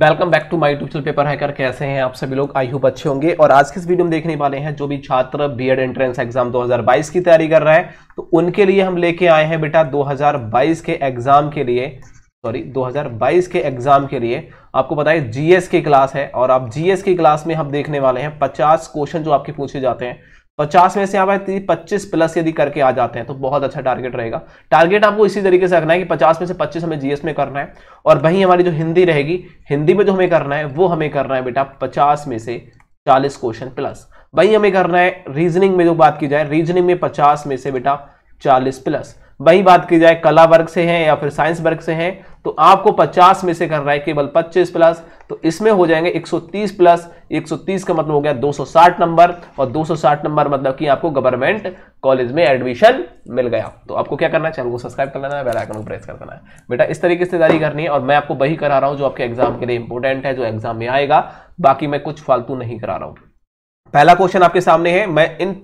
Welcome back to my YouTube paper paper hacker कैसे हैं आप सभी लोग आई होप अच्छे होंगे और आज के इस वीडियो में देखने वाले हैं जो भी छात्र बीएड एंट्रेंस एग्जाम 2022 की तैयारी कर रहा है तो उनके लिए हम लेके आए हैं बेटा 2022 के एग्जाम के लिए सॉरी 2022 के एग्जाम के लिए आपको है जीएस की क्लास है और आप जीएस की क्लास में हम देखने वाले हैं पचास क्वेश्चन जो आपके पूछे जाते हैं 50 में से यहाँ पर पच्चीस प्लस यदि करके आ जाते हैं तो बहुत अच्छा टारगेट रहेगा टारगेट आपको इसी तरीके से रखना है कि 50 में से 25 हमें जीएस में करना है और वहीं हमारी जो हिंदी रहेगी हिंदी में जो हमें करना है वो हमें करना है बेटा 50 में से 40 क्वेश्चन प्लस वहीं हमें करना है रीजनिंग में जो बात की जाए रीजनिंग में पचास में से बेटा चालीस प्लस वही बात की जाए कला वर्ग से है या फिर साइंस वर्ग से है तो आपको 50 में से करना है केवल 25 प्लस तो इसमें हो जाएंगे 130 प्लस 130 का मतलब हो गया 260 नंबर और 260 नंबर मतलब कि आपको गवर्नमेंट कॉलेज में एडमिशन मिल गया तो आपको क्या करना है चैनल को सब्सक्राइब कर लेना है बेल आइकन को प्रेस कर देना है बेटा इस तरीके से तैयारी करनी है और मैं आपको वही करा रहा हूं जो आपके एग्जाम के लिए इंपॉर्टेंट है जो एग्जाम में आएगा बाकी मैं कुछ फालतू नहीं करा रहा हूं पहला क्वेश्चन आपके सामने है मैं इन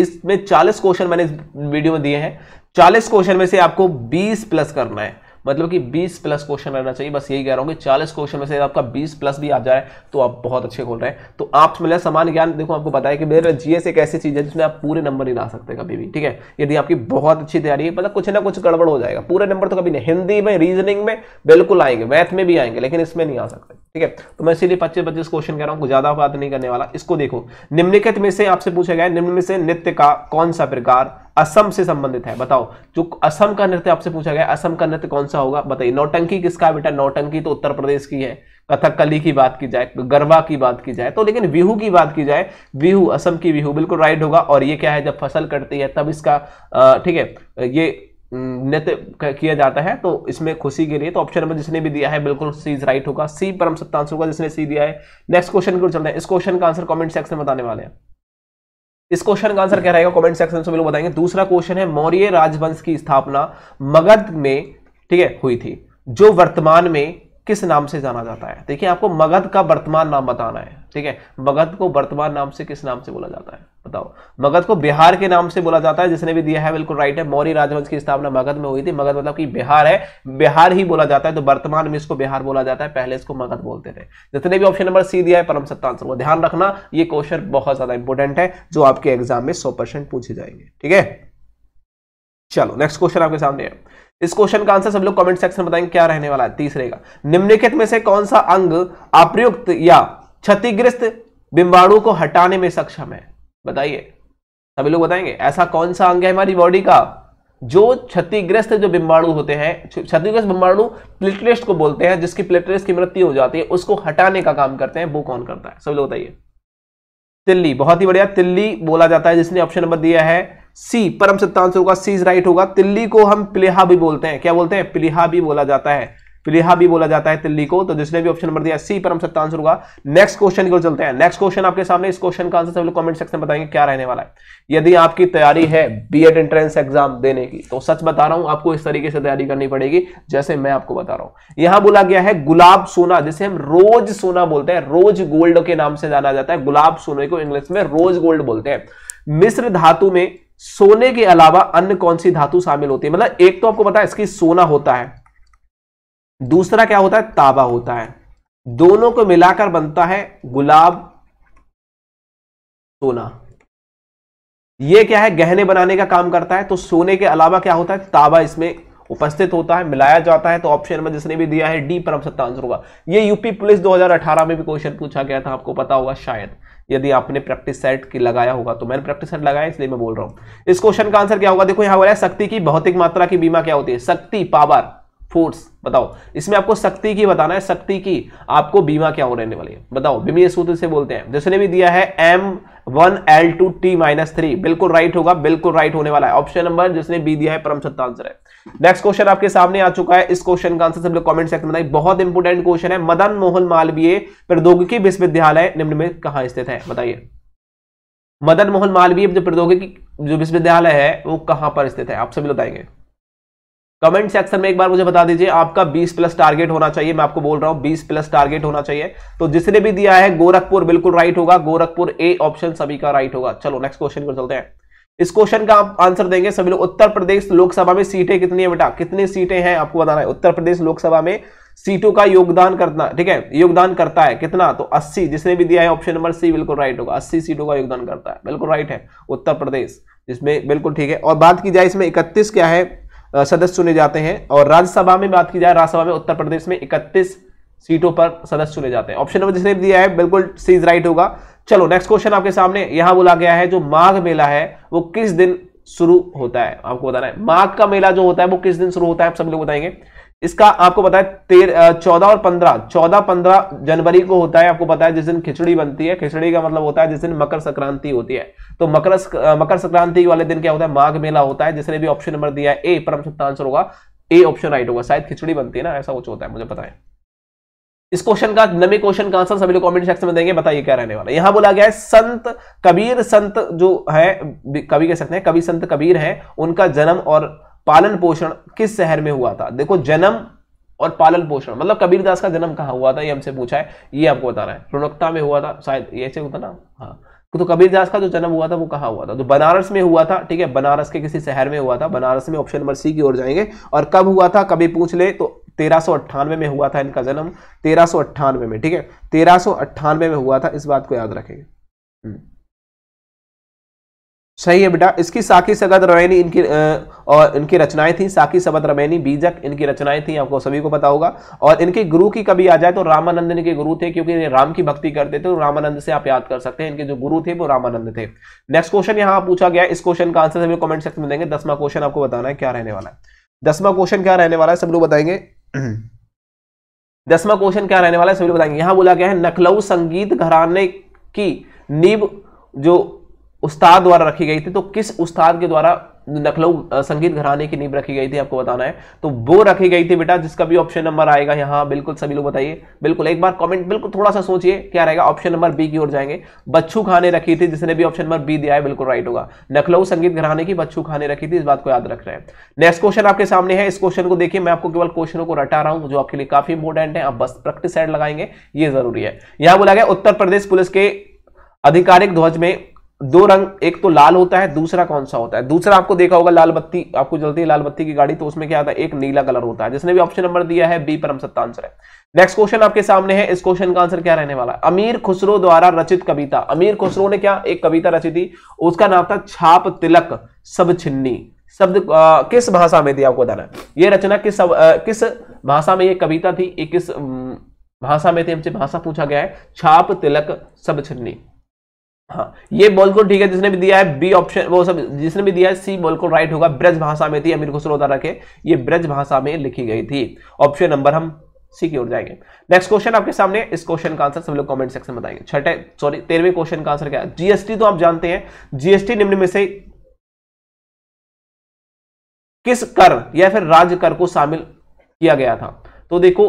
इसमें 40 क्वेश्चन मैंने इस वीडियो में दिए हैं 40 क्वेश्चन में से आपको 20 प्लस करना है मतलब कि 20 प्लस क्वेश्चन रहना चाहिए बस यही कह रहा हूँ कि 40 क्वेश्चन में से आपका 20 प्लस भी आ जाए तो आप बहुत अच्छे खोल रहे हैं तो आप मिले समान ज्ञान देखो आपको बताया कि जी जीएस एक ऐसी चीज़ है जिसमें आप पूरे नंबर नहीं ला सकते कभी भी ठीक है यदि आपकी बहुत अच्छी तैयारी है मतलब कुछ ना कुछ गड़बड़ हो जाएगा पूरे नंबर तो कभी नहीं हिंदी में रीजनिंग में बिल्कुल आएंगे मैथ में भी आएंगे लेकिन इसमें नहीं आ सकते ठीक है तो मैं इसीलिए पच्चीस पच्चीस क्वेश्चन कह रहा हूँ ज्यादा बात नहीं करने वाला इसको देखो निम्नलिखित में से आपसे पूछा गया निम्न में से नृत्य का कौन सा प्रकार असम से संबंधित है बताओ जो असम का नृत्य आपसे पूछा गया असम का नृत्य कौन सा होगा बताइए नौटंकी किसका बेटा नौटंकी तो उत्तर प्रदेश की है कथकली की बात की जाए गरबा की बात की जाए तो लेकिन विहू की बात की जाए विहू असम की विहू बिल्कुल राइट होगा और ये क्या है जब फसल कटती है तब इसका ठीक है ये हम्म, नृत्य किया जाता है तो इसमें खुशी के लिए तो ऑप्शन नंबर जिसने भी दिया है बिल्कुल सी इज राइट होगा सी परम सत्ता आंसर होगा जिसने सी दिया है नेक्स्ट क्वेश्चन की चलते हैं इस क्वेश्चन का आंसर कमेंट सेक्शन में बताने वाले हैं इस क्वेश्चन का आंसर क्या रहेगा कमेंट सेक्शन में लोग बताएंगे दूसरा क्वेश्चन है मौर्य राजवंश की स्थापना मगध में ठीक है हुई थी जो वर्तमान में किस नाम से जाना जाता है देखिए आपको मगध का वर्तमान नाम बताना है ठीक है मगध को वर्तमान नाम से किस नाम से बोला जाता है बताओ मगध को बिहार के नाम से बोला जाता है जिसने भी दिया है बिल्कुल राइट है मौर्य राजवंश की स्थापना मगध में हुई थी मगध मतलब कि बिहार है बिहार ही बोला जाता है तो वर्तमान में इसको बिहार बोला जाता है पहले इसको मगध बोलते थे जितने भी ऑप्शन नंबर सी दिया है परम सत्ता आंसर को ध्यान रखना यह क्वेश्चन बहुत ज्यादा इंपॉर्टेंट है जो आपके एग्जाम में सौ पूछे जाएंगे ठीक है चलो नेक्स्ट क्वेश्चन आपके सामने है इस क्वेश्चन का आंसर सब लोग कमेंट सेक्शन में बताएंगे क्या रहने वाला है तीसरे का निम्नलिखित में से कौन सा अंग अप्रयुक्त या क्षतिग्रस्त बिंबाणु को हटाने में सक्षम है बताइए सभी लोग बताएंगे ऐसा कौन सा अंग है हमारी बॉडी का जो क्षतिग्रस्त जो बिंबाणु होते हैं क्षतिग्रस्त बिंबाणु प्लेटलेट्स को बोलते हैं जिसकी प्लेटलेट्स की मृत्यु हो जाती है उसको हटाने का काम करते हैं वो कौन करता है सभी लोग बताइए तिल्ली बहुत ही बढ़िया तिल्ली बोला जाता है जिसने ऑप्शन नंबर दिया है सी परम सत्तांश होगा सी इज राइट होगा तिल्ली को हम पिलेहा भी बोलते हैं क्या बोलते हैं पिलेहा भी बोला जाता है पिलेहा भी बोला जाता है तिल्ली को तो जिसने भी ऑप्शन नंबर दिया सी परम सत्तांश होगा नेक्स्ट क्वेश्चन की ओर चलते हैं नेक्स्ट क्वेश्चन आपके सामने इस क्वेश्चन का आंसर सब लोग कमेंट सेक्शन में बताएंगे क्या रहने वाला है यदि आपकी तैयारी है बीएड एंट्रेंस एग्जाम देने की तो सच बता रहा हूं आपको इस तरीके से तैयारी करनी पड़ेगी जैसे मैं आपको बता रहा हूं यहां बोला गया है गुलाब सोना जिसे हम रोज सोना बोलते हैं रोज गोल्ड के नाम से जाना जाता है गुलाब सोने को इंग्लिश में रोज गोल्ड बोलते हैं मिश्र धातु में सोने के अलावा अन्य कौन सी धातु शामिल होती है मतलब एक तो आपको पता है इसकी सोना होता है दूसरा क्या होता है ताबा होता है दोनों को मिलाकर बनता है गुलाब सोना ये क्या है गहने बनाने का काम करता है तो सोने के अलावा क्या होता है ताबा इसमें उपस्थित होता है मिलाया जाता है तो ऑप्शन में जिसने भी दिया है डी परम सत्ता आंसर होगा ये यूपी पुलिस 2018 में भी क्वेश्चन पूछा गया था आपको पता होगा शायद यदि आपने प्रैक्टिस सेट की लगाया होगा तो मैंने प्रैक्टिस सेट लगाया इसलिए मैं बोल रहा हूं इस क्वेश्चन का आंसर क्या होगा देखो यहां बोला रहा है शक्ति की भौतिक मात्रा की बीमा क्या होती है शक्ति पावर फोर्स बताओ इसमें आपको शक्ति की बताना है शक्ति की आपको बीमा क्या हो रहने वाली है बताओ बीमीय सूत्र से बोलते हैं जिसने भी दिया है M one L two T minus three बिल्कुल राइट होगा बिल्कुल राइट होने वाला है ऑप्शन नंबर जिसने बी दिया है परम सत्ता आंसर है नेक्स्ट क्वेश्चन आपके सामने आ चुका है इस क्वेश्चन का आंसर सब लोग कमेंट सेक्शन में बहुत इंपोर्टेंट क्वेश्चन है मदन मोहन मालवीय प्रौद्योगिकी विश्वविद्यालय निम्न में कहा स्थित है बताइए मदन मोहन मालवीय जो प्रौद्योगिकी जो विश्वविद्यालय है वो कहां पर स्थित है आप सभी बताएंगे कमेंट सेक्शन में एक बार मुझे बता दीजिए आपका 20 प्लस टारगेट होना चाहिए मैं आपको बोल रहा हूं 20 प्लस टारगेट होना चाहिए तो जिसने भी दिया है गोरखपुर बिल्कुल राइट होगा गोरखपुर ए ऑप्शन सभी का राइट होगा चलो नेक्स्ट क्वेश्चन पर चलते हैं इस क्वेश्चन का आप आंसर देंगे सभी लोग उत्तर प्रदेश लोकसभा में सीटें कितनी है बेटा कितनी सीटें हैं आपको बताना है उत्तर प्रदेश लोकसभा में सीटों का योगदान करना ठीक है योगदान करता है कितना तो अस्सी जिसने भी दिया है ऑप्शन नंबर सी बिल्कुल राइट होगा अस्सी सीटों का योगदान करता है बिल्कुल राइट है उत्तर प्रदेश जिसमें बिल्कुल ठीक है और बात की जाए इसमें इकतीस क्या है सदस्य चुने जाते हैं और राज्यसभा में बात की जाए राज्यसभा में उत्तर प्रदेश में इकतीस सीटों पर सदस्य चुने जाते हैं ऑप्शन नंबर जिसने दिया है बिल्कुल सीज राइट होगा चलो नेक्स्ट क्वेश्चन आपके सामने यहां बोला गया है जो माघ मेला है वो किस दिन शुरू होता है आपको बताना है माघ का मेला जो होता है वो किस दिन शुरू होता है आप सब लोग बताएंगे इसका आपको पता है तेरह चौदह और पंद्रह चौदह पंद्रह जनवरी को होता है आपको पता है जिस दिन खिचड़ी बनती है खिचड़ी का मतलब होता है जिस दिन मकर संक्रांति होती है तो मकर मकर संक्रांति वाले दिन क्या होता है माघ मेला होता है जिसने भी ऑप्शन नंबर दिया है ए परम सत्ता आंसर होगा ए ऑप्शन राइट होगा शायद खिचड़ी बनती है ना ऐसा कुछ होता है मुझे पता है इस क्वेश्चन का नवे क्वेश्चन का आंसर सभी लोग कमेंट सेक्शन में देंगे बताइए क्या रहने वाला यहां बोला गया है संत कबीर संत जो है कवि कह सकते हैं कवि संत कबीर हैं उनका जन्म और पालन पोषण किस शहर में हुआ था देखो जन्म और पालन पोषण मतलब कबीरदास का जन्म कहा हुआ था ये हमसे पूछा है ये आपको बताना है रोनकता में हुआ था शायद ये ऐसे होता ना हाँ तो कबीरदास का जो जन्म हुआ था वो कहा हुआ था तो बनारस में हुआ था ठीक है बनारस के किसी शहर में हुआ था बनारस में ऑप्शन नंबर सी की ओर जाएंगे और कब हुआ था कभी पूछ ले तो तेरह में हुआ था इनका जन्म तेरह में ठीक है तेरह में हुआ था इस बात को याद रखेंगे हम्म। सही है बेटा इसकी साकी सगत रोहिणी इनकी और इनकी रचनाएं थी साकी सबद रमैनी बीजक इनकी रचनाएं थी आपको सभी को पता होगा और इनके गुरु की कभी आ जाए तो रामानंद इनके गुरु थे क्योंकि राम की भक्ति करते थे तो रामानंद से आप याद कर सकते हैं इनके जो गुरु थे वो रामानंद थे नेक्स्ट क्वेश्चन यहाँ पूछा गया इस क्वेश्चन का आंसर सभी कॉमेंट सेक्शन में देंगे दसवा क्वेश्चन आपको बताना है क्या रहने वाला है दसवा क्वेश्चन क्या रहने वाला है सब लोग बताएंगे दसवा क्वेश्चन क्या रहने वाला है सभी लोग बताएंगे यहां बोला गया है नखलऊ संगीत घराने की नीब जो उस्ताद द्वारा रखी गई थी तो किस उस्ताद के द्वारा लखनऊ संगीत घराने की नींव रखी गई थी आपको बताना है तो वो रखी गई थी बेटा जिसका भी ऑप्शन नंबर आएगा यहाँ बिल्कुल सभी लोग बताइए बिल्कुल एक बार कमेंट बिल्कुल थोड़ा सा सोचिए क्या रहेगा ऑप्शन नंबर बी की ओर जाएंगे बच्चू खाने रखी थी जिसने भी ऑप्शन नंबर बी दिया है बिल्कुल राइट होगा नखलऊ संगीत घराने की बच्चू खाने रखी थी इस बात को याद रख रहे हैं नेक्स्ट क्वेश्चन आपके सामने है इस क्वेश्चन को देखिए मैं आपको केवल क्वेश्चनों को रटा रहा हूँ जो आपके लिए काफी इंपोर्टेंट है आप बस प्रैक्टिस साइड लगाएंगे ये जरूरी है यहाँ बोला गया उत्तर प्रदेश पुलिस के आधिकारिक ध्वज में दो रंग एक तो लाल होता है दूसरा कौन सा होता है दूसरा आपको देखा होगा लाल बत्ती आपको जलती है लाल बत्ती की गाड़ी तो उसमें क्या आता है एक नीला कलर होता है जिसने भी ऑप्शन नंबर दिया है बी परम सत्ता आंसर है नेक्स्ट क्वेश्चन आपके सामने है इस क्वेश्चन का आंसर क्या रहने वाला है अमीर खुसरो द्वारा रचित कविता अमीर खुसरो ने क्या एक कविता रची थी उसका नाम था छाप तिलक सब छिन्नी शब्द किस भाषा में थी आपको बताना ये रचना किस आ, किस भाषा में ये कविता थी किस भाषा में थी हमसे भाषा पूछा गया है छाप तिलक सब छिन्नी हाँ ये बॉल को ठीक है जिसने भी दिया है बी ऑप्शन वो सब जिसने भी दिया है सी बॉल को राइट होगा ब्रज भाषा में थी अमीर खुसरो रखे ये ब्रज भाषा में लिखी गई थी ऑप्शन नंबर हम सी की ओर जाएंगे नेक्स्ट क्वेश्चन आपके सामने इस क्वेश्चन का आंसर सब लोग कमेंट सेक्शन में बताएंगे छठे सॉरी तेरहवें क्वेश्चन का आंसर क्या है जीएसटी तो आप जानते हैं जीएसटी निम्न में से किस कर या फिर राज्य कर को शामिल किया गया था तो देखो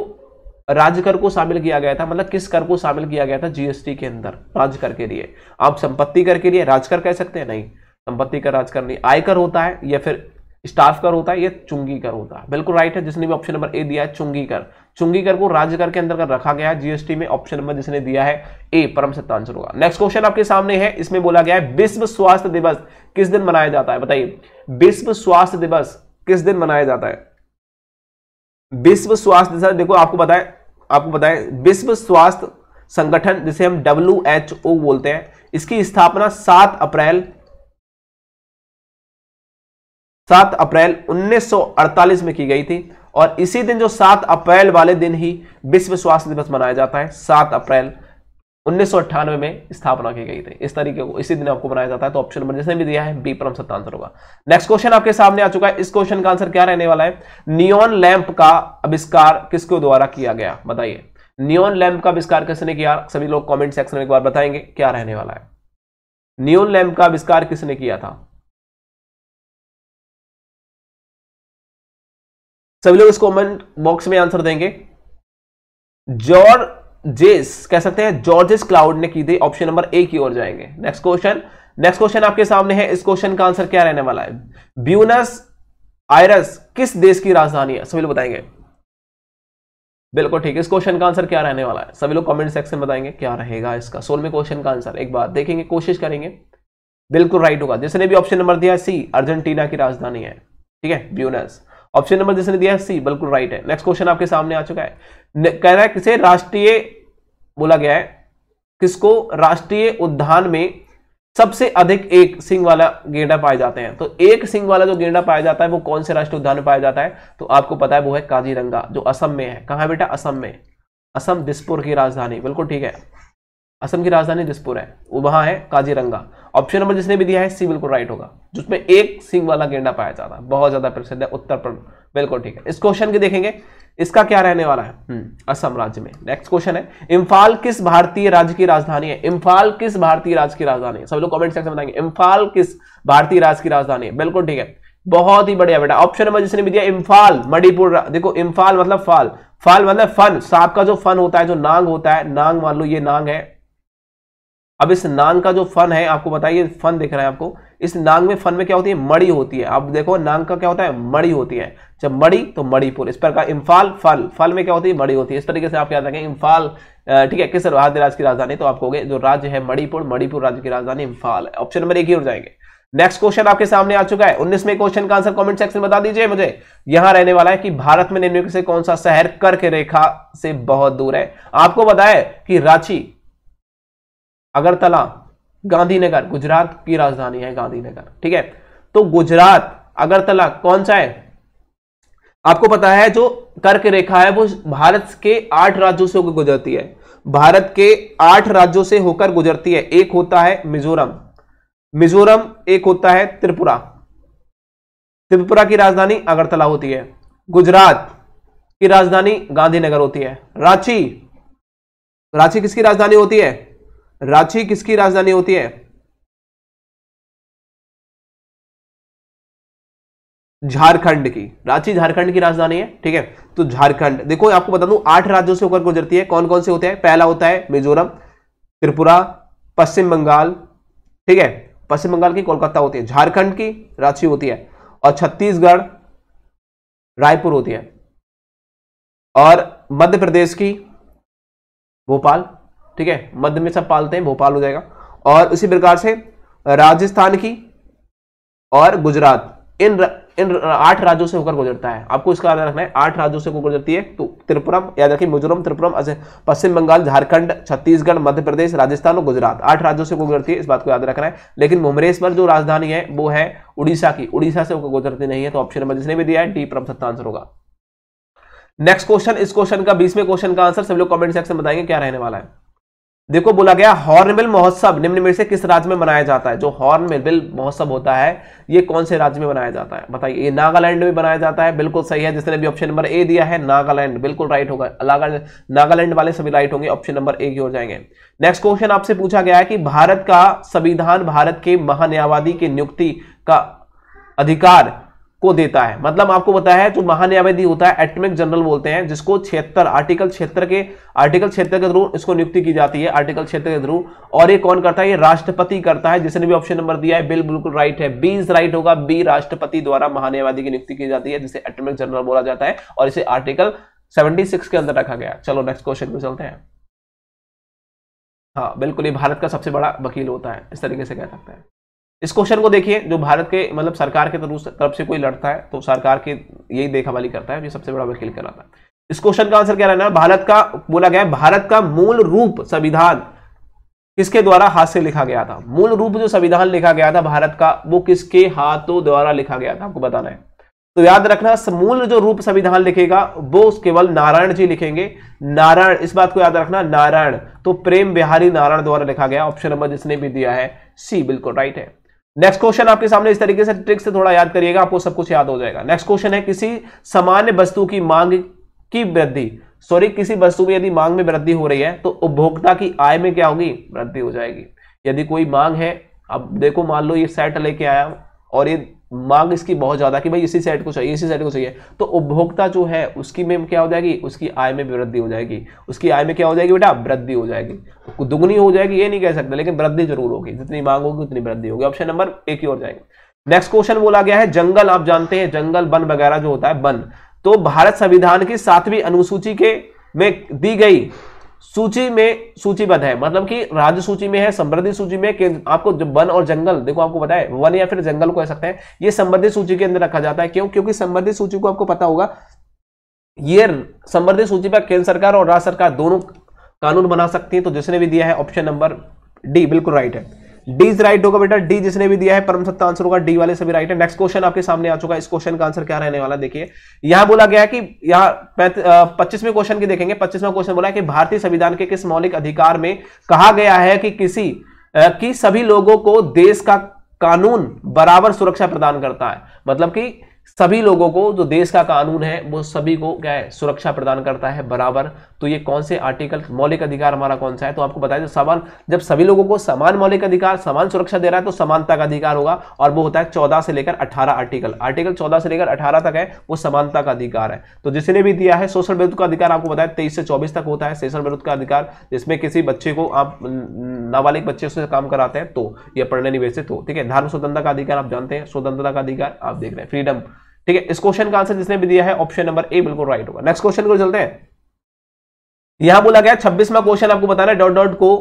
राज्य कर को शामिल किया गया था मतलब किस कर को शामिल किया गया था जीएसटी के अंदर राज्य कर के लिए आप संपत्ति कर के लिए राजकर कह सकते हैं नहीं संपत्ति कर राजकर नहीं आयकर होता है या फिर स्टाफ कर होता है या चुंगी कर होता है बिल्कुल राइट है जिसने भी ऑप्शन नंबर ए दिया है चुंगी कर चुंगी कर को राज्य कर के अंदर कर रखा गया है जीएसटी में ऑप्शन नंबर जिसने दिया है ए परम सत्ता आंसर होगा नेक्स्ट क्वेश्चन आपके सामने है इसमें बोला गया है विश्व स्वास्थ्य दिवस किस दिन मनाया जाता है बताइए विश्व स्वास्थ्य दिवस किस दिन मनाया जाता है विश्व स्वास्थ्य दिवस देखो आपको बताए आपको बताएं विश्व स्वास्थ्य संगठन जिसे हम डब्ल्यू एच ओ बोलते हैं इसकी स्थापना 7 अप्रैल 7 अप्रैल 1948 में की गई थी और इसी दिन जो 7 अप्रैल वाले दिन ही विश्व स्वास्थ्य दिवस मनाया जाता है 7 अप्रैल उन्नीस में स्थापना की गई थी इस तरीके को इसी दिन आपको बनाया जाता है तो ऑप्शन नंबर जिसने भी दिया है बी परम सत्ता आंसर होगा नेक्स्ट क्वेश्चन आपके सामने आ चुका है इस क्वेश्चन का आंसर क्या रहने वाला है नियोन लैंप का आविष्कार किसके द्वारा किया गया बताइए नियोन लैंप का आविष्कार किसने किया सभी लोग कॉमेंट सेक्शन में एक बार बताएंगे क्या रहने वाला है नियोन लैंप का आविष्कार किसने किया था सभी लोग इस कॉमेंट बॉक्स में आंसर देंगे जॉर्ज जेस कह सकते हैं जॉर्जेस क्लाउड ने की थी ऑप्शन नंबर ए की ओर जाएंगे नेक्स्ट क्वेश्चन नेक्स्ट क्वेश्चन आपके सामने है इस क्वेश्चन का आंसर क्या रहने वाला है ब्यूनस आयरस किस देश की राजधानी है सभी लोग बताएंगे बिल्कुल ठीक है इस क्वेश्चन का आंसर क्या रहने वाला है सभी लोग कमेंट सेक्शन में बताएंगे क्या रहेगा इसका सोल क्वेश्चन का आंसर एक बार देखेंगे कोशिश करेंगे बिल्कुल राइट होगा जिसने भी ऑप्शन नंबर दिया सी अर्जेंटीना की राजधानी है ठीक है ब्यूनस ऑप्शन नंबर जिसने दिया है सी बिल्कुल राइट है नेक्स्ट क्वेश्चन आपके सामने आ चुका है कह रहा है किसे राष्ट्रीय बोला गया है किसको राष्ट्रीय उद्यान में सबसे अधिक एक सिंह वाला गेंडा पाए जाते हैं तो एक सिंह वाला जो गेंडा पाया जाता है वो कौन से राष्ट्रीय उद्यान में पाया जाता है तो आपको पता है वो है काजीरंगा जो असम में है है बेटा असम में असम दिसपुर की राजधानी बिल्कुल ठीक है असम की राजधानी दिसपुर है वो वहां है काजीरंगा ऑप्शन नंबर जिसने भी दिया है सी बिल्कुल राइट होगा जिसमें एक सिंह वाला गेंडा पाया जाता है बहुत ज़्यादा प्रसिद्ध है उत्तर प्रदेश बिल्कुल ठीक है इस क्वेश्चन के देखेंगे इसका क्या रहने वाला है हम्म, असम राज्य में नेक्स्ट क्वेश्चन है इम्फाल किस भारतीय राज्य की राजधानी है इम्फाल किस भारतीय राज्य की राजधानी है सब लोग कॉमेंट सेक्शन में बताएंगे इम्फाल किस भारतीय राज्य की राजधानी है बिल्कुल ठीक है बहुत ही बढ़िया बेटा ऑप्शन नंबर जिसने भी दिया इम्फाल मणिपुर देखो इम्फाल मतलब फाल फाल मतलब फन सांप का जो फन होता है जो नांग होता है नांग मान लो ये नांग है अब इस नांग का जो फन है आपको बताइए फन दिख रहा है आपको इस नांग में फन में क्या होती है मड़ी होती है आप देखो नांग का क्या होता है मड़ी होती है जब मड़ी तो मणिपुर इस प्रकार इम्फाल फल फल में क्या होती है मड़ी होती है इस तरीके से आप याद रखें इम्फाल ठीक है किस राज्य राज्य की राजधानी तो आपको जो राज्य है मणिपुर मणिपुर राज्य की राजधानी इम्फाल है ऑप्शन नंबर एक ही हो जाएंगे नेक्स्ट क्वेश्चन आपके सामने आ चुका है उन्नीस में क्वेश्चन का आंसर कमेंट सेक्शन में बता दीजिए मुझे यहां रहने वाला है कि भारत में निम्न से कौन सा शहर कर्क रेखा से बहुत दूर है आपको बताए कि रांची अगरतला गांधीनगर गुजरात की राजधानी है गांधीनगर ठीक है तो गुजरात अगरतला कौन सा है आपको पता है जो कर्क रेखा है वो भारत के आठ राज्यों से होकर गुजरती है भारत के आठ राज्यों से होकर गुजरती है एक होता है मिजोरम मिजोरम एक होता है त्रिपुरा त्रिपुरा की राजधानी अगरतला होती है गुजरात की राजधानी गांधीनगर होती है रांची रांची किसकी राजधानी होती है रांची किसकी राजधानी होती है झारखंड की रांची झारखंड की राजधानी है ठीक है तो झारखंड देखो आपको बता दूं आठ राज्यों से होकर गुजरती है कौन कौन से होते हैं पहला होता है मिजोरम त्रिपुरा पश्चिम बंगाल ठीक है पश्चिम बंगाल की कोलकाता होती है झारखंड की रांची होती है और छत्तीसगढ़ रायपुर होती है और मध्य प्रदेश की भोपाल ठीक है मध्य में सब पालते हैं भोपाल हो जाएगा और उसी प्रकार से राजस्थान की और गुजरात इन इन आठ राज्यों से होकर गुजरता है आपको इसका याद रखना है आठ राज्यों से होकर गुजरती है तो त्रिपुरम याद रखिए मिजोरम त्रिपुरम पश्चिम बंगाल झारखंड छत्तीसगढ़ मध्य प्रदेश राजस्थान और गुजरात आठ राज्यों से गुजरती है इस बात को याद रखना है लेकिन मुमरेश्वर जो राजधानी है वो है उड़ीसा की उड़ीसा से होकर गुजरती नहीं है तो ऑप्शन नंबर जिसने भी दिया है डी प्रम सत्ता आंसर होगा नेक्स्ट क्वेश्चन इस क्वेश्चन का बीसवें क्वेश्चन का आंसर सब लोग कमेंट सेक्शन में बताएंगे क्या रहने वाला है देखो बोला गया हॉर्नबिल महोत्सव निम्न में से किस राज्य में मनाया जाता है जो हॉर्नबिल महोत्सव होता है ये कौन से राज्य में मनाया जाता है बताइए ये नागालैंड में मनाया जाता है बिल्कुल सही है जिसने भी ऑप्शन नंबर ए दिया है नागालैंड बिल्कुल राइट होगा नागालैंड वाले सभी राइट होंगे ऑप्शन नंबर ए की हो जाएंगे नेक्स्ट क्वेश्चन आपसे पूछा गया है कि भारत का संविधान भारत के महान्यावादी की नियुक्ति का अधिकार को देता है मतलब आपको बताया है जो महान्यायवादी होता है एटमिक जनरल बोलते हैं जिसको छिहत्तर आर्टिकल छिहत्तर के आर्टिकल छिहत्तर के थ्रू इसको नियुक्ति की जाती है आर्टिकल छिहत्तर के थ्रू और ये कौन करता है ये राष्ट्रपति करता है जिसने भी ऑप्शन नंबर दिया है बिल बिल्कुल राइट है बी इज राइट होगा बी राष्ट्रपति द्वारा महान्यायवादी की नियुक्ति की जाती है जिसे एटमिक जनरल बोला जाता है और इसे आर्टिकल सेवेंटी के अंदर रखा गया चलो नेक्स्ट क्वेश्चन में चलते हैं हाँ बिल्कुल ये भारत का सबसे बड़ा वकील होता है इस तरीके से कह सकते हैं इस क्वेश्चन को देखिए जो भारत के मतलब सरकार के तरफ से कोई लड़ता है तो सरकार के यही देखभाली करता है ये सबसे बड़ा वकील कराता है इस क्वेश्चन का आंसर क्या रहना है भारत का बोला गया है भारत का मूल रूप संविधान किसके द्वारा हाथ से लिखा गया था मूल रूप जो संविधान लिखा गया था भारत का वो किसके हाथों द्वारा लिखा गया था आपको बताना है तो याद रखना मूल जो रूप संविधान लिखेगा वो केवल नारायण जी लिखेंगे नारायण इस बात को याद रखना नारायण तो प्रेम बिहारी नारायण द्वारा लिखा गया ऑप्शन नंबर जिसने भी दिया है सी बिल्कुल राइट है नेक्स्ट क्वेश्चन आपके सामने इस तरीके से ट्रिक से थोड़ा याद करिएगा आपको सब कुछ याद हो जाएगा नेक्स्ट क्वेश्चन है किसी सामान्य वस्तु की मांग की वृद्धि सॉरी किसी वस्तु में यदि मांग में वृद्धि हो रही है तो उपभोक्ता की आय में क्या होगी वृद्धि हो जाएगी यदि कोई मांग है अब देखो मान लो ये सेट लेके आया और ये मांग इसकी बहुत ज़्यादा कि भाई इसी सेट को चाहिए इसी सेट को चाहिए तो उपभोक्ता जो है उसकी में क्या हो जाएगी उसकी आय में वृद्धि हो जाएगी उसकी आय में क्या हो जाएगी बेटा वृद्धि हो जाएगी तो दुगनी हो जाएगी ये नहीं कह सकते लेकिन वृद्धि जरूर होगी जितनी मांग होगी उतनी वृद्धि होगी ऑप्शन नंबर एक ही और जाएंगे नेक्स्ट क्वेश्चन बोला गया है जंगल आप जानते हैं जंगल वन वगैरह जो होता है वन तो भारत संविधान की सातवीं अनुसूची के में दी गई सूची में सूचीबद्ध है मतलब कि राज्य सूची में है संबंधित सूची में कि आपको वन और जंगल देखो आपको पता है वन या फिर जंगल को कह सकते हैं ये संबंधित सूची के अंदर रखा जाता है क्यों क्योंकि संबंधित सूची को आपको पता होगा ये संबंधित सूची पर केंद्र सरकार और राज्य सरकार दोनों कानून बना सकती है तो जिसने भी दिया है ऑप्शन नंबर डी बिल्कुल राइट है डीज राइट होगा बेटा डी जिसने भी दिया है परम सत्ता आंसर होगा डी वाले सभी राइट है नेक्स्ट क्वेश्चन आपके सामने आ चुका है इस क्वेश्चन का आंसर क्या रहने वाला देखिए यहां बोला गया कि यहाँ पच्चीसवें क्वेश्चन की देखेंगे पच्चीसवा क्वेश्चन बोला कि भारतीय संविधान के किस मौलिक अधिकार में कहा गया है कि किसी की सभी लोगों को देश का कानून बराबर सुरक्षा प्रदान करता है मतलब कि सभी लोगों को जो देश का कानून है वो सभी को क्या है सुरक्षा प्रदान करता है बराबर तो ये कौन से आर्टिकल मौलिक अधिकार हमारा कौन सा है तो आपको बताया जो समान जब सभी लोगों को समान मौलिक अधिकार समान सुरक्षा दे रहा है तो समानता का अधिकार होगा और वो होता है चौदह से लेकर अठारह आर्टिकल आर्टिकल चौदह से लेकर अठारह तक है वो समानता का अधिकार है तो जिसने भी दिया है सोशल विरुद्ध का अधिकार आपको बताया तेईस से चौबीस तक होता है सेशन विरुद्ध का अधिकार जिसमें किसी बच्चे को आप नाबालिग बच्चे से काम कराते हैं तो यह पढ़ने निवेशित हो ठीक है धार्मिक स्वतंत्रता का अधिकार आप जानते हैं स्वतंत्रता का अधिकार आप देख रहे हैं फ्रीडम ठीक है इस क्वेश्चन का आंसर जिसने भी दिया है ऑप्शन नंबर ए बिल्कुल राइट होगा नेक्स्ट क्वेश्चन को चलते हैं यहां बोला गया छब्बीसवा क्वेश्चन आपको बताना डॉट डॉट को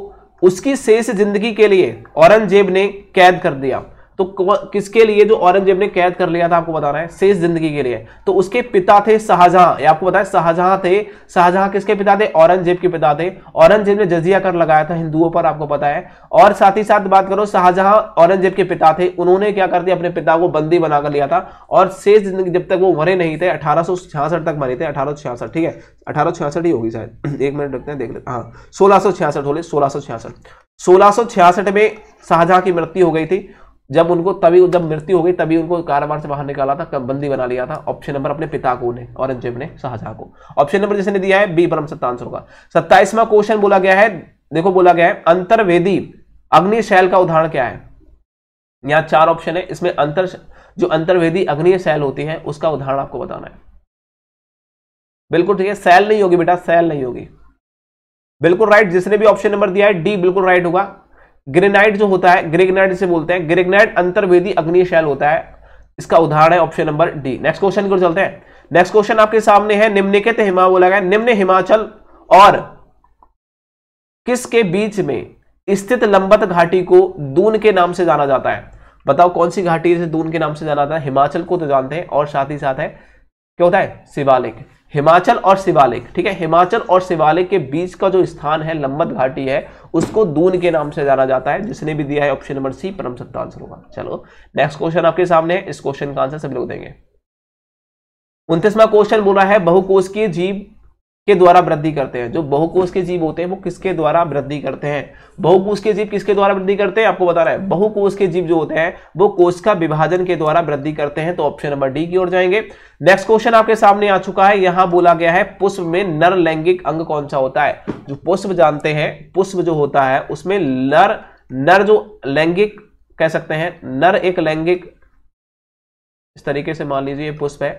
उसकी शेष जिंदगी के लिए औरंगजेब ने कैद कर दिया तो किसके लिए जो औरंगजेब ने कैद कर लिया था आपको बता बताना है शेष जिंदगी के लिए तो उसके पिता थे शाहजहां आपको बताए शाहजहां थे शाहजहां किसके पिता थे औरंगजेब के पिता थे औरंगजेब ने जजिया कर लगाया था हिंदुओं पर आपको पता है और साथ ही साथ बात करो शाहजहां औरंगजेब के पिता थे उन्होंने क्या कर दिया अपने पिता को बंदी बनाकर लिया था और शेष जिंदगी जब तक वो मरे नहीं थे अठारह तक मरे थे अठारह ठीक है अठारह ही होगी शायद एक मिनट रखते हैं देख लेते हाँ सोलह सौ छियासठ सोलह सौ छियासठ सोलह सौ छियासठ में शाहजहां की मृत्यु हो गई थी जब उनको तभी जब मृत्यु हो गई तभी उनको कारोबार से बाहर निकाला था बंदी बना लिया था ऑप्शन नंबर अपने पिता को ने औरंगजेब ने शाहजहां को ऑप्शन नंबर जिसने दिया है बी परम सत्ता आंसर होगा सत्ताईसवा क्वेश्चन बोला गया है देखो बोला गया है अंतर्वेदी अग्निशैल का उदाहरण क्या है यहां चार ऑप्शन है इसमें अंतर जो अंतर्वेदी अग्नि शैल होती है उसका उदाहरण आपको बताना है बिल्कुल ठीक है सैल नहीं होगी बेटा सैल नहीं होगी बिल्कुल राइट जिसने भी ऑप्शन नंबर दिया है डी बिल्कुल राइट होगा ग्रेनाइट जो होता है ग्रेगनाइट जिसे बोलते हैं ग्रेगनाइट अंतर्वेदी अग्नि शैल होता है इसका उदाहरण है option number D next question की ओर चलते हैं नेक्स्ट क्वेश्चन आपके सामने है निम्नलिखित हिमा बोला गया निम्न हिमाचल और किसके बीच में स्थित लंबत घाटी को दून के नाम से जाना जाता है बताओ कौन सी घाटी से दून के नाम से जाना जाता है हिमाचल को तो जानते हैं और साथ ही साथ है क्या होता है शिवालिक हिमाचल और शिवालिक ठीक है हिमाचल और शिवालिक के बीच का जो स्थान है लंबत घाटी है उसको दून के नाम से जाना जाता है जिसने भी दिया है ऑप्शन नंबर सी परम सत्य आंसर होगा चलो नेक्स्ट क्वेश्चन आपके सामने है इस क्वेश्चन का आंसर सब लोग देंगे उन्तीसवा क्वेश्चन बोला है बहुकोश जीव के द्वारा वृद्धि करते हैं जो बहुकोश के जीव होते हैं वो किसके द्वारा वृद्धि करते हैं बहुकोश के जीव किसके द्वारा वृद्धि करते हैं आपको बता रहा है बहुकोश के जीव जो होते हैं वो कोश का विभाजन के द्वारा वृद्धि करते हैं तो ऑप्शन नंबर डी की ओर जाएंगे नेक्स्ट क्वेश्चन आपके सामने आ चुका है यहां बोला गया है पुष्प में नर लैंगिक अंग कौन सा होता है जो पुष्प जानते हैं पुष्प जो होता है उसमें नर नर जो लैंगिक कह सकते हैं नर एक लैंगिक इस तरीके से मान लीजिए पुष्प है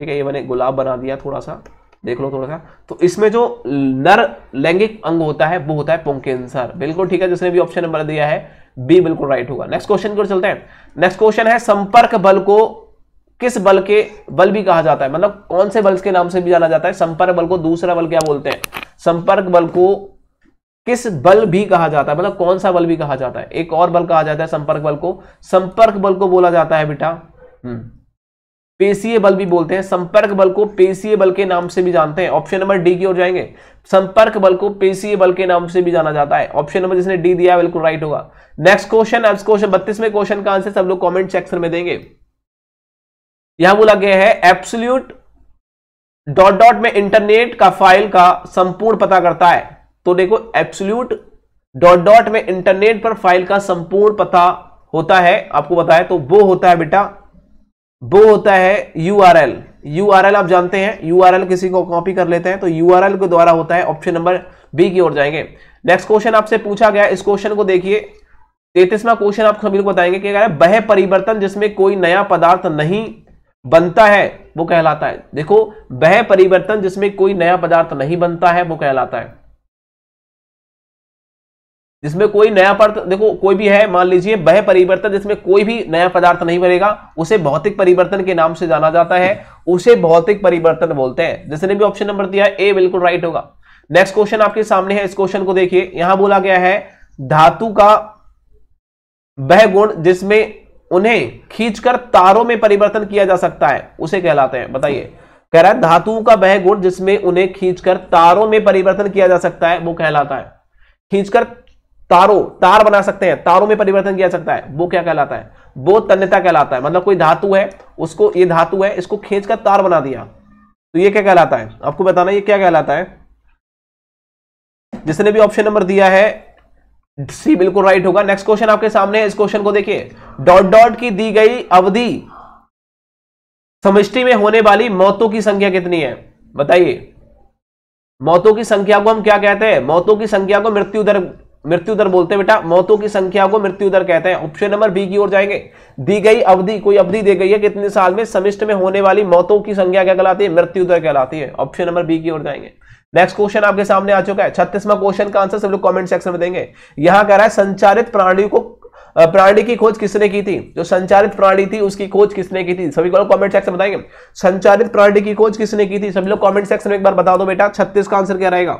ठीक है ये मैंने गुलाब बना दिया थोड़ा सा देख लो थोड़ा सा तो इसमें जो नर लैंगिक अंग होता है वो होता है पोंकेंसर बिल्कुल ठीक है जिसने भी ऑप्शन नंबर दिया है बी बिल्कुल राइट होगा नेक्स्ट क्वेश्चन की ओर चलते हैं नेक्स्ट क्वेश्चन है संपर्क बल को किस बल के बल भी कहा जाता है मतलब कौन से बल के नाम से भी जाना जाता है संपर्क बल को दूसरा बल क्या बोलते हैं संपर्क बल को किस बल भी कहा जाता है मतलब कौन सा बल भी कहा जाता है एक और बल कहा जाता है संपर्क बल को संपर्क बल को बोला जाता है बेटा हम्म। पेशीय बल भी बोलते हैं संपर्क बल को पेशीय बल के नाम से भी जानते हैं ऑप्शन नंबर डी की ओर जाएंगे संपर्क बल को पेशीय बल के नाम से भी जाना जाता है ऑप्शन नंबर जिसने डी दिया बिल्कुल राइट होगा नेक्स्ट क्वेश्चन अब क्वेश्चन बत्तीसवें क्वेश्चन का आंसर सब लोग कॉमेंट सेक्शन में देंगे यहां बोला गया है एप्सल्यूट डॉट डॉट में इंटरनेट का फाइल का संपूर्ण पता करता है तो देखो एप्सल्यूट डॉट डॉट में इंटरनेट पर फाइल का संपूर्ण पता होता है आपको बताया तो वो होता है बेटा वो होता है U R L U R L आप जानते हैं यू आर एल किसी को कॉपी कर लेते हैं तो यू आर एल के द्वारा होता है ऑप्शन नंबर बी की ओर जाएंगे नेक्स्ट क्वेश्चन आपसे पूछा गया इस क्वेश्चन को देखिए तैतीसवा क्वेश्चन आप सभी को बताएंगे कि अगर वह परिवर्तन जिसमें कोई नया पदार्थ नहीं बनता है वो कहलाता है देखो वह परिवर्तन जिसमें कोई नया पदार्थ नहीं बनता है वो कहलाता है जिसमें कोई नया पदार्थ देखो कोई भी है मान लीजिए वह परिवर्तन जिसमें कोई भी नया पदार्थ नहीं बनेगा उसे भौतिक परिवर्तन के नाम से जाना जाता है उसे भौतिक परिवर्तन बोलते हैं जिसने भी ऑप्शन नंबर दिया ए बिल्कुल राइट होगा नेक्स्ट क्वेश्चन आपके सामने है इस क्वेश्चन को देखिए यहां बोला गया है धातु का वह गुण जिसमें उन्हें खींचकर तारों में परिवर्तन किया जा सकता है उसे कहलाते हैं बताइए कह रहा है धातुओं का वह गुण जिसमें उन्हें खींचकर तारों में परिवर्तन किया जा सकता है वो कहलाता है खींचकर तारो तार बना सकते हैं तारों में परिवर्तन किया सकता है वो क्या कहलाता है वो तन्यता कहलाता है मतलब कोई धातु है उसको ये धातु है इसको खींच कर तार बना दिया तो ये क्या कहलाता है आपको बताना ये क्या कहलाता है जिसने भी ऑप्शन नंबर दिया है सी बिल्कुल राइट होगा नेक्स्ट क्वेश्चन आपके सामने है इस क्वेश्चन को देखिए डॉट डॉट की दी गई अवधि समष्टि में होने वाली मौतों की संख्या कितनी है बताइए मौतों की संख्या को हम क्या कहते हैं मौतों की संख्या को मृत्यु दर मृत्यु दर बोलते हैं बेटा मौतों की संख्या को मृत्यु दर कहते हैं ऑप्शन नंबर बी की ओर जाएंगे दी गई अवधि कोई अवधि दे गई है कितने साल में समिष्ट में होने वाली मौतों की संख्या क्या कहलाती है मृत्यु दर कहलाती है ऑप्शन नंबर बी की ओर जाएंगे नेक्स्ट क्वेश्चन आपके सामने आ चुका है छत्तीसवा क्वेश्चन का आंसर सब लोग कॉमेंट सेक्शन में देंगे यहां कह रहा है संचारित प्राणी को प्राणी की खोज किसने की थी जो संचारित प्राणी थी उसकी खोज किसने की थी सभी लोग कमेंट सेक्शन बताएंगे संचारित प्राणी की खोज किसने की थी सभी लोग कमेंट सेक्शन में एक बार बता दो बेटा छत्तीस का आंसर क्या रहेगा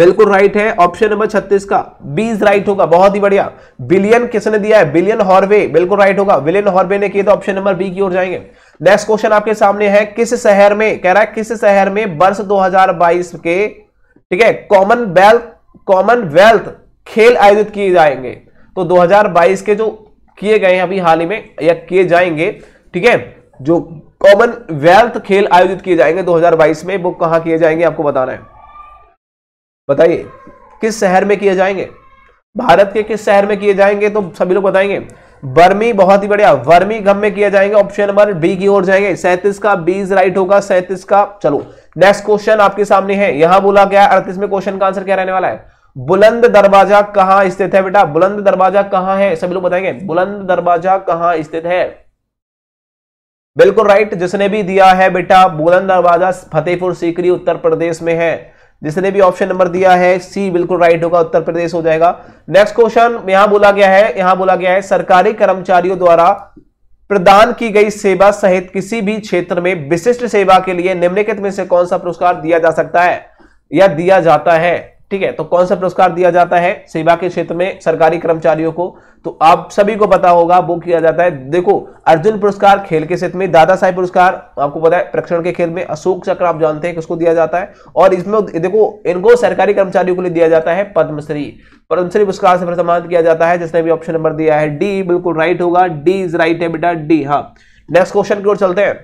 बिल्कुल राइट है ऑप्शन नंबर छत्तीस का बीज राइट होगा बहुत ही बढ़िया बिलियन किसने दिया है बिलियन हॉर्वे बिल्कुल राइट होगा विलियन हॉर्वे ने किया तो ऑप्शन नंबर बी की ओर जाएंगे नेक्स्ट क्वेश्चन आपके सामने है किस शहर में कह रहा है किस शहर में वर्ष दो के ठीक है कॉमन वेल्थ कॉमनवेल्थ खेल आयोजित किए जाएंगे तो 2022 के जो किए गए हैं अभी हाल ही में या किए जाएंगे ठीक है जो कॉमनवेल्थ खेल आयोजित किए जाएंगे 2022 में वो कहां किए जाएंगे आपको बताना है बताइए किस शहर में किए जाएंगे भारत के किस शहर में किए जाएंगे तो सभी लोग बताएंगे वर्मी बहुत ही बढ़िया वर्मी गम में किया जाएंगे ऑप्शन नंबर बी की ओर जाएंगे सैंतीस का बीस राइट होगा सैंतीस का चलो नेक्स्ट क्वेश्चन आपके सामने है यहां बोला गया अड़तीस में क्वेश्चन का आंसर क्या रहने वाला है बुलंद दरवाजा कहां स्थित है बेटा बुलंद दरवाजा कहां है सभी लोग बताएंगे बुलंद दरवाजा कहां स्थित है बिल्कुल राइट जिसने भी दिया है बेटा बुलंद दरवाजा फतेहपुर सीकरी उत्तर प्रदेश में है जिसने भी ऑप्शन नंबर दिया है सी बिल्कुल राइट होगा उत्तर प्रदेश हो जाएगा नेक्स्ट क्वेश्चन यहां बोला गया है यहां बोला गया है सरकारी कर्मचारियों द्वारा प्रदान की गई सेवा सहित किसी भी क्षेत्र में विशिष्ट सेवा के लिए निम्नलिखित में से कौन सा पुरस्कार दिया जा सकता है या दिया जाता है ठीक है तो कौन सा पुरस्कार दिया जाता है सेवा के क्षेत्र में सरकारी कर्मचारियों को तो आप सभी को पता होगा वो किया जाता है देखो अर्जुन पुरस्कार खेल के क्षेत्र में दादा साहेब पुरस्कार आपको पता है प्रक्षण के खेल में अशोक चक्र आप जानते हैं किसको दिया जाता है और इसमें देखो इनको सरकारी कर्मचारियों के लिए दिया जाता है पद्मश्री पद्मश्री पुरस्कार से सम्मानित किया जाता है जिसने भी ऑप्शन नंबर दिया है डी बिल्कुल राइट होगा डी इज राइट है बेटा डी हाँ नेक्स्ट क्वेश्चन की ओर चलते हैं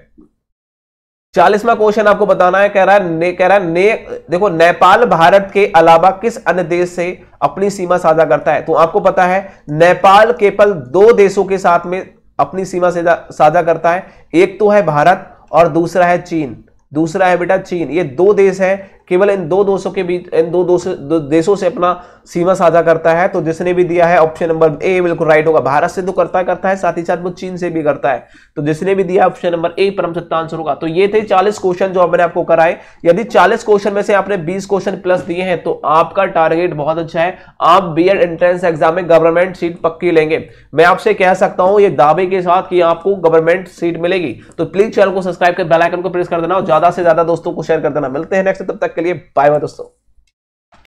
चालीसवा क्वेश्चन आपको बताना है कह रहा है ने कह रहा है ने देखो नेपाल भारत के अलावा किस अन्य देश से अपनी सीमा साझा करता है तो आपको पता है नेपाल केवल दो देशों के साथ में अपनी सीमा साझा करता है एक तो है भारत और दूसरा है चीन दूसरा है बेटा चीन ये दो देश हैं केवल इन दो दोषों के बीच इन दो, देशों से अपना सीमा साझा करता है तो जिसने भी दिया है ऑप्शन नंबर ए बिल्कुल राइट होगा भारत से तो करता करता है साथ ही साथ वो चीन से भी करता है तो जिसने भी दिया ऑप्शन नंबर ए परम सत्ता आंसर होगा तो ये थे चालीस क्वेश्चन जो मैंने आपको कराए यदि चालीस क्वेश्चन में से आपने बीस क्वेश्चन प्लस दिए हैं तो आपका टारगेट बहुत अच्छा है आप बी एंट्रेंस एग्जाम में गवर्नमेंट सीट पक्की लेंगे मैं आपसे कह सकता हूं ये दावे के साथ कि आपको गवर्नमेंट सीट मिलेगी तो प्लीज चैनल को सब्सक्राइब कर बेलाइकन को प्रेस कर देना और ज्यादा से ज्यादा दोस्तों को शेयर कर देना मिलते हैं नेक्स्ट तब तक के लिए बाय बाय दोस्तों